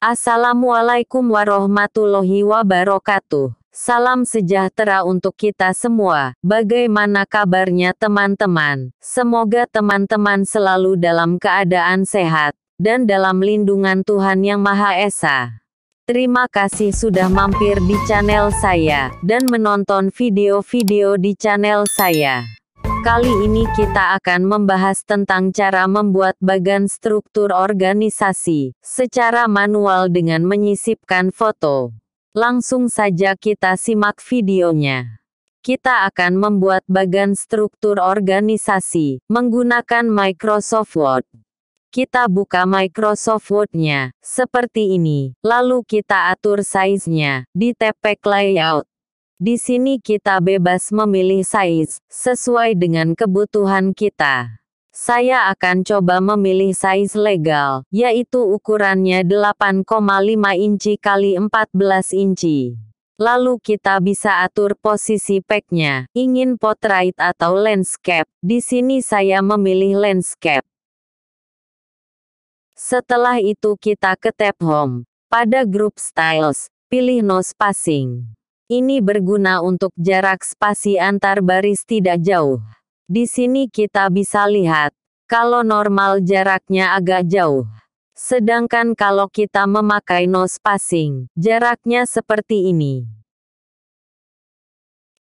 Assalamualaikum warahmatullahi wabarakatuh. Salam sejahtera untuk kita semua. Bagaimana kabarnya teman-teman? Semoga teman-teman selalu dalam keadaan sehat dan dalam lindungan Tuhan Yang Maha Esa. Terima kasih sudah mampir di channel saya dan menonton video-video di channel saya. Kali ini kita akan membahas tentang cara membuat bagan struktur organisasi secara manual dengan menyisipkan foto. Langsung saja kita simak videonya. Kita akan membuat bagan struktur organisasi menggunakan Microsoft Word. Kita buka Microsoft Word-nya, seperti ini. Lalu kita atur size-nya di tab Layout. Di sini kita bebas memilih size, sesuai dengan kebutuhan kita. Saya akan coba memilih size legal, yaitu ukurannya 8,5 inci kali 14 inci. Lalu kita bisa atur posisi packnya, ingin portrait atau landscape. Di sini saya memilih landscape. Setelah itu kita ke tab home. Pada grup styles, pilih no spacing. Ini berguna untuk jarak spasi antar baris tidak jauh. Di sini kita bisa lihat, kalau normal jaraknya agak jauh. Sedangkan kalau kita memakai no spacing, jaraknya seperti ini.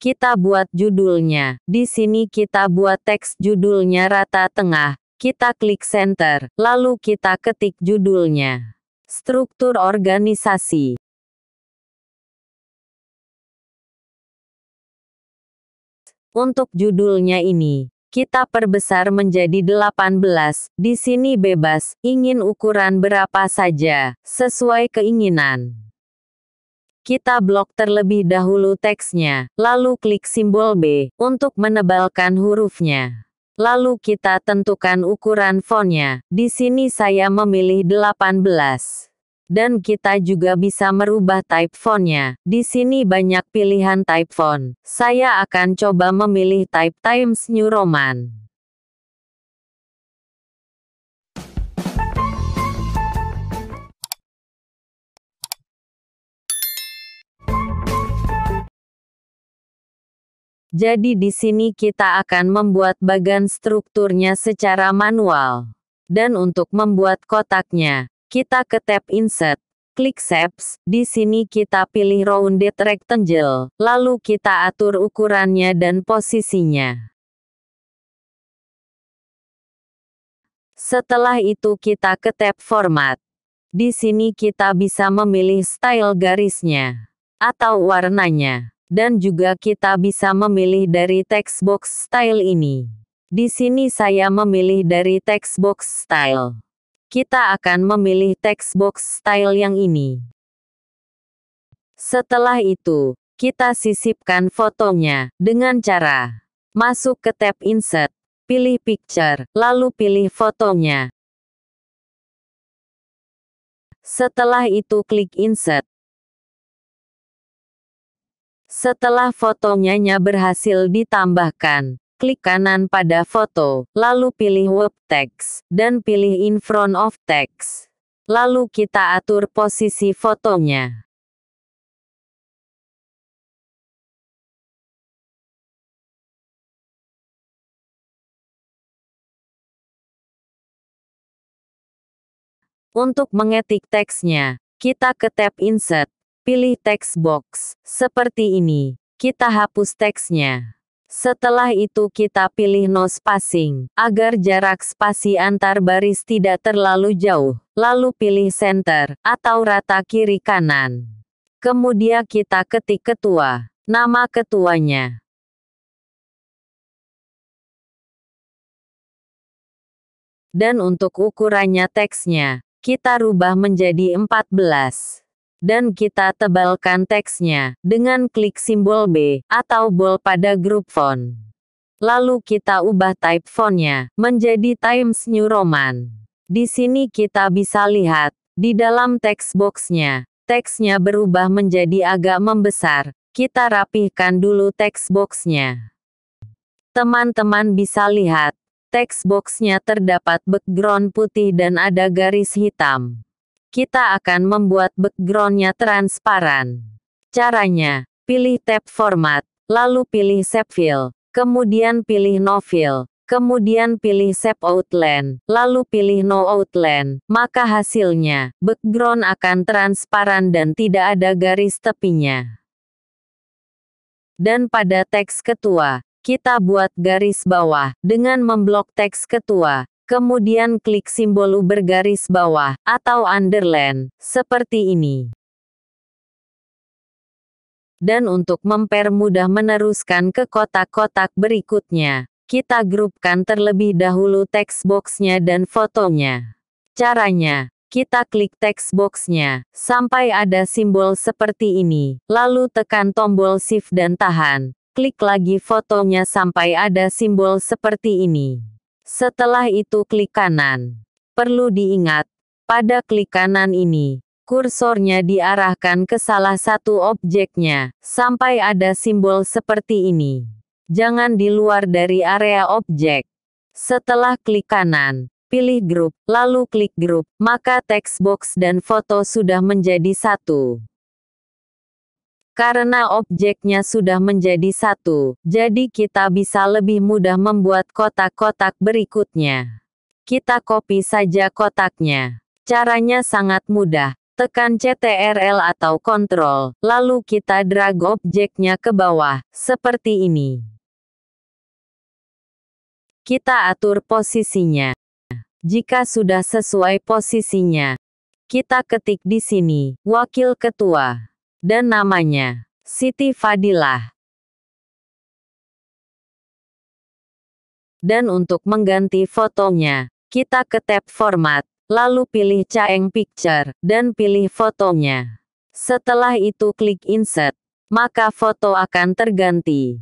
Kita buat judulnya. Di sini kita buat teks judulnya rata tengah. Kita klik center, lalu kita ketik judulnya. Struktur organisasi Untuk judulnya ini, kita perbesar menjadi 18. Di sini bebas, ingin ukuran berapa saja, sesuai keinginan. Kita blok terlebih dahulu teksnya, lalu klik simbol B untuk menebalkan hurufnya. Lalu kita tentukan ukuran fontnya. Di sini saya memilih 18. Dan kita juga bisa merubah type fontnya. Di sini banyak pilihan type font. Saya akan coba memilih type Times New Roman. Jadi di sini kita akan membuat bagan strukturnya secara manual. Dan untuk membuat kotaknya, kita ke tab Insert. Klik Shapes, di sini kita pilih Rounded Rectangle, lalu kita atur ukurannya dan posisinya. Setelah itu kita ke tab Format. Di sini kita bisa memilih style garisnya atau warnanya dan juga kita bisa memilih dari text box style ini. Di sini saya memilih dari text box style kita akan memilih text box style yang ini. Setelah itu, kita sisipkan fotonya dengan cara masuk ke tab Insert, pilih Picture, lalu pilih fotonya. Setelah itu klik Insert. Setelah fotonya berhasil ditambahkan, Klik kanan pada foto, lalu pilih Web Text, dan pilih In Front of Text. Lalu kita atur posisi fotonya. Untuk mengetik teksnya, kita ke tab Insert, pilih text box, seperti ini. Kita hapus teksnya. Setelah itu kita pilih no spacing, agar jarak spasi antar baris tidak terlalu jauh, lalu pilih center, atau rata kiri kanan. Kemudian kita ketik ketua, nama ketuanya. Dan untuk ukurannya teksnya, kita rubah menjadi 14 dan kita tebalkan teksnya dengan klik simbol B atau bol pada grup font. Lalu kita ubah type fontnya menjadi Times New Roman. Di sini kita bisa lihat, di dalam text boxnya, teksnya berubah menjadi agak membesar. Kita rapihkan dulu text boxnya. Teman-teman bisa lihat, text boxnya terdapat background putih dan ada garis hitam kita akan membuat backgroundnya transparan. Caranya, pilih tab format, lalu pilih shape fill, kemudian pilih no fill, kemudian pilih shape outline, lalu pilih no outline, maka hasilnya, background akan transparan dan tidak ada garis tepinya. Dan pada teks ketua, kita buat garis bawah, dengan memblok teks ketua, Kemudian klik simbol U bergaris bawah atau underline, seperti ini. Dan untuk mempermudah meneruskan ke kotak-kotak berikutnya, kita grupkan terlebih dahulu box boxnya dan fotonya. Caranya, kita klik box boxnya sampai ada simbol seperti ini, lalu tekan tombol shift dan tahan. Klik lagi fotonya sampai ada simbol seperti ini. Setelah itu klik kanan. Perlu diingat, pada klik kanan ini, kursornya diarahkan ke salah satu objeknya, sampai ada simbol seperti ini. Jangan di luar dari area objek. Setelah klik kanan, pilih grup, lalu klik grup, maka teks box dan foto sudah menjadi satu. Karena objeknya sudah menjadi satu, jadi kita bisa lebih mudah membuat kotak-kotak berikutnya. Kita copy saja kotaknya. Caranya sangat mudah. Tekan CTRL atau Ctrl, lalu kita drag objeknya ke bawah, seperti ini. Kita atur posisinya. Jika sudah sesuai posisinya, kita ketik di sini, Wakil Ketua. Dan namanya, Siti Fadilah. Dan untuk mengganti fotonya, kita ke tab format, lalu pilih Caeng Picture, dan pilih fotonya. Setelah itu klik Insert, maka foto akan terganti.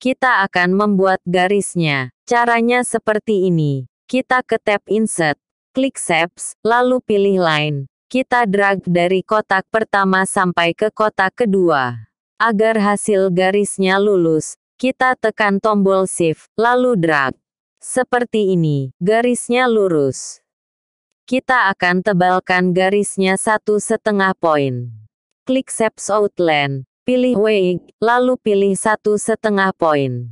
Kita akan membuat garisnya. Caranya seperti ini. Kita ke tab Insert, klik Shapes, lalu pilih Line. Kita drag dari kotak pertama sampai ke kotak kedua. Agar hasil garisnya lulus, kita tekan tombol Shift, lalu drag. Seperti ini, garisnya lurus. Kita akan tebalkan garisnya satu setengah poin. Klik Shapes Outline, Pilih weight, lalu pilih satu setengah poin.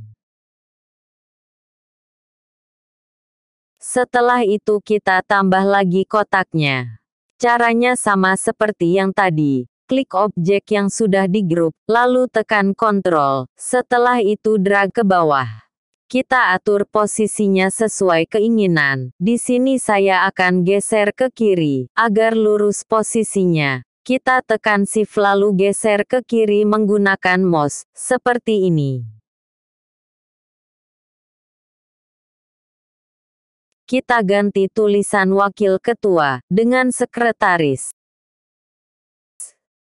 Setelah itu kita tambah lagi kotaknya. Caranya sama seperti yang tadi. Klik objek yang sudah di grup, lalu tekan kontrol. Setelah itu drag ke bawah. Kita atur posisinya sesuai keinginan. Di sini saya akan geser ke kiri, agar lurus posisinya. Kita tekan shift lalu geser ke kiri menggunakan mouse, seperti ini. Kita ganti tulisan wakil ketua dengan sekretaris.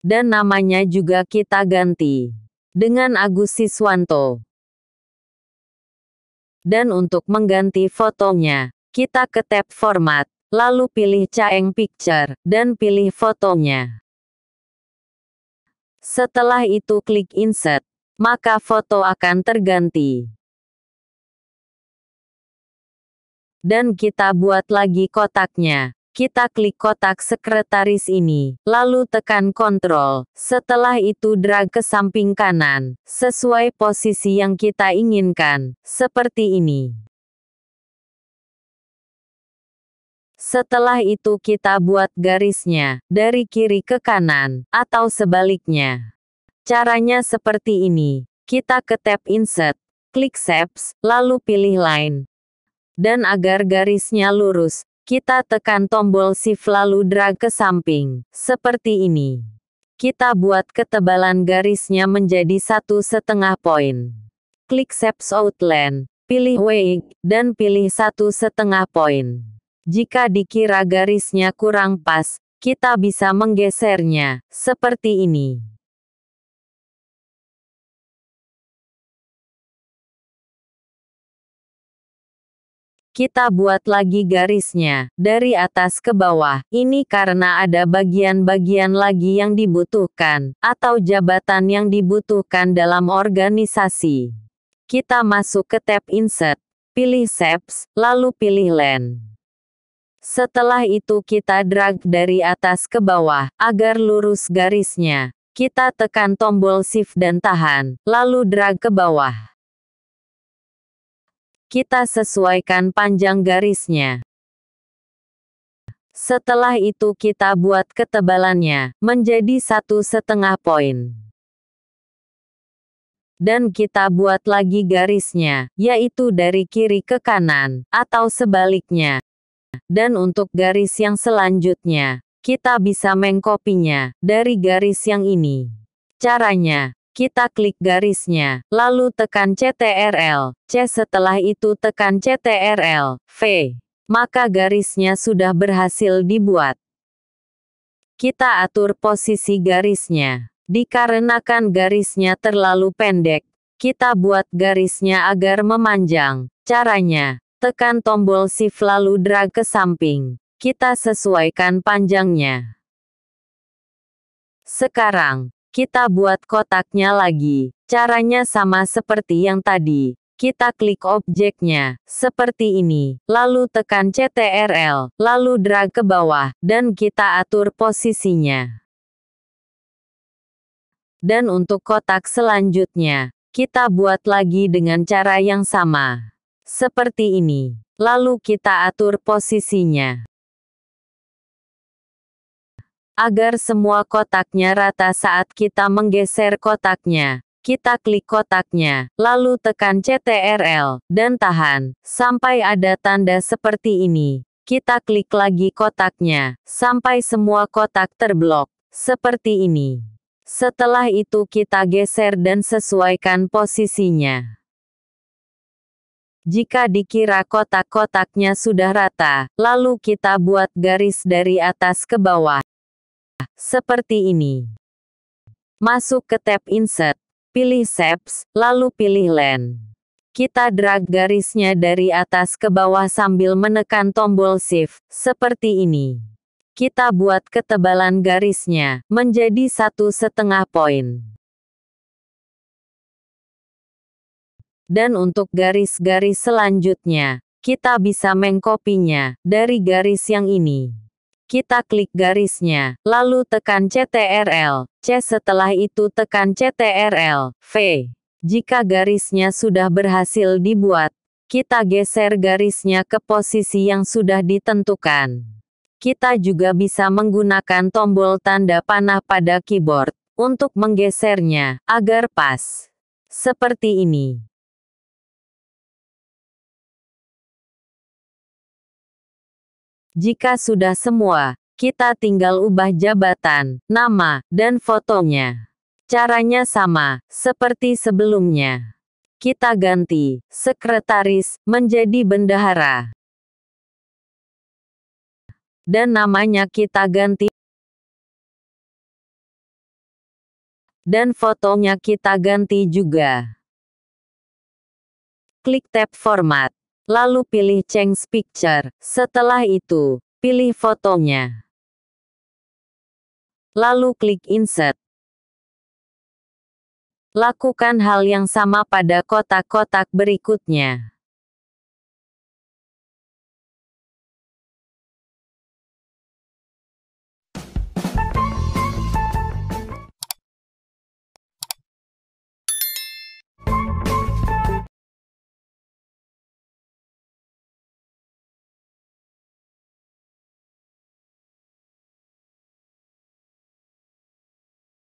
Dan namanya juga kita ganti dengan Agus Siswanto. Dan untuk mengganti fotonya, kita ke tab format, lalu pilih Caeng Picture, dan pilih fotonya. Setelah itu klik Insert, maka foto akan terganti. Dan kita buat lagi kotaknya. Kita klik kotak sekretaris ini, lalu tekan Ctrl. Setelah itu drag ke samping kanan, sesuai posisi yang kita inginkan, seperti ini. Setelah itu kita buat garisnya, dari kiri ke kanan, atau sebaliknya. Caranya seperti ini. Kita ke tab Insert, klik Shapes, lalu pilih Line. Dan agar garisnya lurus, kita tekan tombol Shift lalu drag ke samping, seperti ini. Kita buat ketebalan garisnya menjadi satu setengah poin. Klik Shapes Outline, pilih Weight, dan pilih satu setengah poin. Jika dikira garisnya kurang pas, kita bisa menggesernya, seperti ini. Kita buat lagi garisnya, dari atas ke bawah, ini karena ada bagian-bagian lagi yang dibutuhkan, atau jabatan yang dibutuhkan dalam organisasi. Kita masuk ke tab Insert, pilih Shapes, lalu pilih Land. Setelah itu kita drag dari atas ke bawah, agar lurus garisnya. Kita tekan tombol shift dan tahan, lalu drag ke bawah. Kita sesuaikan panjang garisnya. Setelah itu kita buat ketebalannya, menjadi satu setengah poin. Dan kita buat lagi garisnya, yaitu dari kiri ke kanan, atau sebaliknya dan untuk garis yang selanjutnya, kita bisa mengkopinya dari garis yang ini. Caranya, kita klik garisnya, lalu tekan CTRL, C setelah itu tekan CTRL, V. Maka garisnya sudah berhasil dibuat. Kita atur posisi garisnya. Dikarenakan garisnya terlalu pendek, kita buat garisnya agar memanjang. Caranya, Tekan tombol shift lalu drag ke samping. Kita sesuaikan panjangnya. Sekarang, kita buat kotaknya lagi. Caranya sama seperti yang tadi. Kita klik objeknya, seperti ini, lalu tekan CTRL, lalu drag ke bawah, dan kita atur posisinya. Dan untuk kotak selanjutnya, kita buat lagi dengan cara yang sama. Seperti ini. Lalu kita atur posisinya. Agar semua kotaknya rata saat kita menggeser kotaknya, kita klik kotaknya, lalu tekan CTRL, dan tahan, sampai ada tanda seperti ini. Kita klik lagi kotaknya, sampai semua kotak terblok, seperti ini. Setelah itu kita geser dan sesuaikan posisinya. Jika dikira kotak-kotaknya sudah rata, lalu kita buat garis dari atas ke bawah. Seperti ini. Masuk ke tab Insert, pilih Shapes, lalu pilih Land. Kita drag garisnya dari atas ke bawah sambil menekan tombol Shift, seperti ini. Kita buat ketebalan garisnya, menjadi satu setengah poin. Dan untuk garis-garis selanjutnya, kita bisa mengkopinya dari garis yang ini. Kita klik garisnya, lalu tekan CTRL, C setelah itu tekan CTRL, V. Jika garisnya sudah berhasil dibuat, kita geser garisnya ke posisi yang sudah ditentukan. Kita juga bisa menggunakan tombol tanda panah pada keyboard untuk menggesernya agar pas. Seperti ini. Jika sudah semua, kita tinggal ubah jabatan, nama, dan fotonya. Caranya sama, seperti sebelumnya. Kita ganti, sekretaris, menjadi bendahara. Dan namanya kita ganti. Dan fotonya kita ganti juga. Klik tab format. Lalu pilih Change Picture. Setelah itu, pilih fotonya. Lalu klik Insert. Lakukan hal yang sama pada kotak-kotak berikutnya.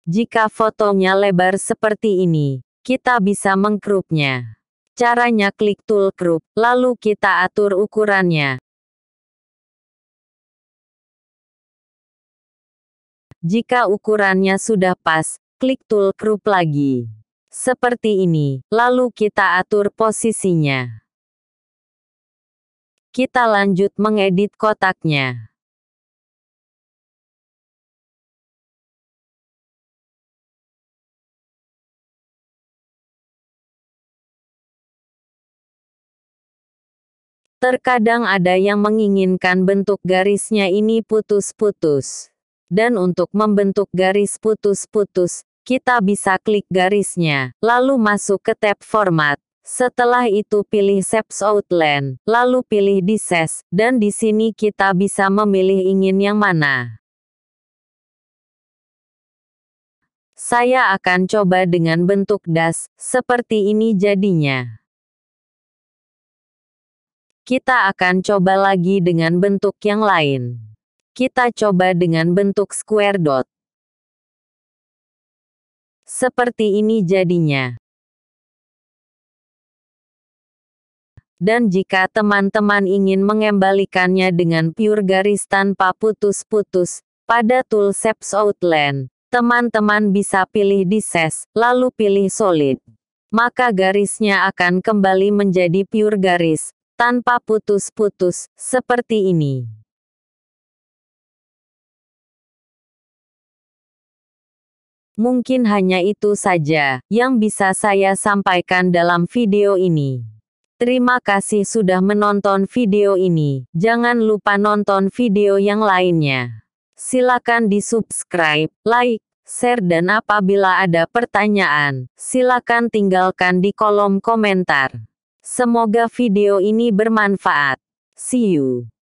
Jika fotonya lebar seperti ini, kita bisa mengkrupnya. Caranya klik tool crop, lalu kita atur ukurannya. Jika ukurannya sudah pas, klik tool crop lagi. Seperti ini, lalu kita atur posisinya. Kita lanjut mengedit kotaknya. Terkadang ada yang menginginkan bentuk garisnya ini putus-putus. Dan untuk membentuk garis putus-putus, kita bisa klik garisnya, lalu masuk ke tab format. Setelah itu pilih Shapes Outline, lalu pilih Dices, dan di sini kita bisa memilih ingin yang mana. Saya akan coba dengan bentuk das, seperti ini jadinya. Kita akan coba lagi dengan bentuk yang lain. Kita coba dengan bentuk square dot. Seperti ini jadinya. Dan jika teman-teman ingin mengembalikannya dengan pure garis tanpa putus-putus, pada tool Shapes Outline, teman-teman bisa pilih Dices, lalu pilih Solid. Maka garisnya akan kembali menjadi pure garis, tanpa putus-putus, seperti ini. Mungkin hanya itu saja yang bisa saya sampaikan dalam video ini. Terima kasih sudah menonton video ini. Jangan lupa nonton video yang lainnya. Silakan di-subscribe, like, share dan apabila ada pertanyaan, silakan tinggalkan di kolom komentar. Semoga video ini bermanfaat. See you.